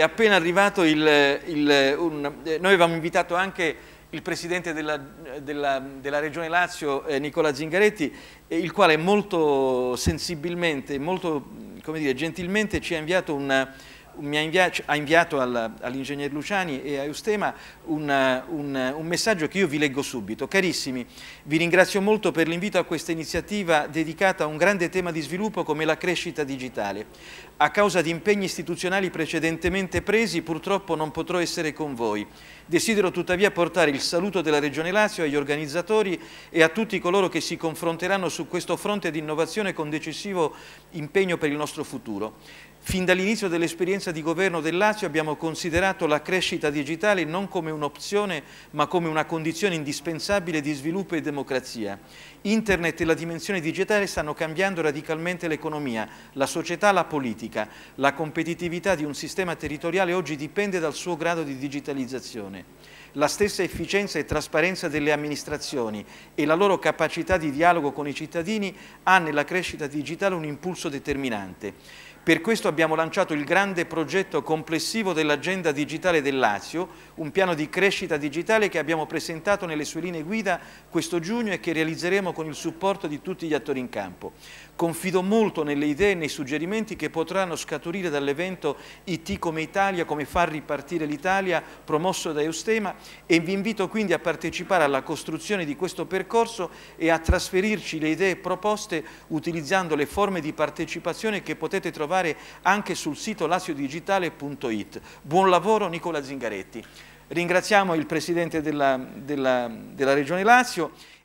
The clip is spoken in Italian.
è appena arrivato il, il un, eh, noi avevamo invitato anche il presidente della, della, della Regione Lazio, eh, Nicola Zingaretti, eh, il quale molto sensibilmente, molto dire, gentilmente ci ha inviato una, mi ha, inviato, ha inviato al, all'ingegner Luciani e a Eustema un, un, un messaggio che io vi leggo subito. Carissimi, vi ringrazio molto per l'invito a questa iniziativa dedicata a un grande tema di sviluppo come la crescita digitale. A causa di impegni istituzionali precedentemente presi, purtroppo non potrò essere con voi. Desidero tuttavia portare il saluto della Regione Lazio agli organizzatori e a tutti coloro che si confronteranno su questo fronte di innovazione con decisivo impegno per il nostro futuro. Fin dall'inizio dell'esperienza conferenza di governo del Lazio abbiamo considerato la crescita digitale non come un'opzione ma come una condizione indispensabile di sviluppo e democrazia. Internet e la dimensione digitale stanno cambiando radicalmente l'economia, la società, la politica. La competitività di un sistema territoriale oggi dipende dal suo grado di digitalizzazione la stessa efficienza e trasparenza delle amministrazioni e la loro capacità di dialogo con i cittadini ha nella crescita digitale un impulso determinante. Per questo abbiamo lanciato il grande progetto complessivo dell'agenda digitale del Lazio, un piano di crescita digitale che abbiamo presentato nelle sue linee guida questo giugno e che realizzeremo con il supporto di tutti gli attori in campo. Confido molto nelle idee e nei suggerimenti che potranno scaturire dall'evento IT come Italia, come far ripartire l'Italia, promosso da Eustema, e vi invito quindi a partecipare alla costruzione di questo percorso e a trasferirci le idee proposte utilizzando le forme di partecipazione che potete trovare anche sul sito laziodigitale.it. Buon lavoro Nicola Zingaretti. Ringraziamo il Presidente della, della, della Regione Lazio.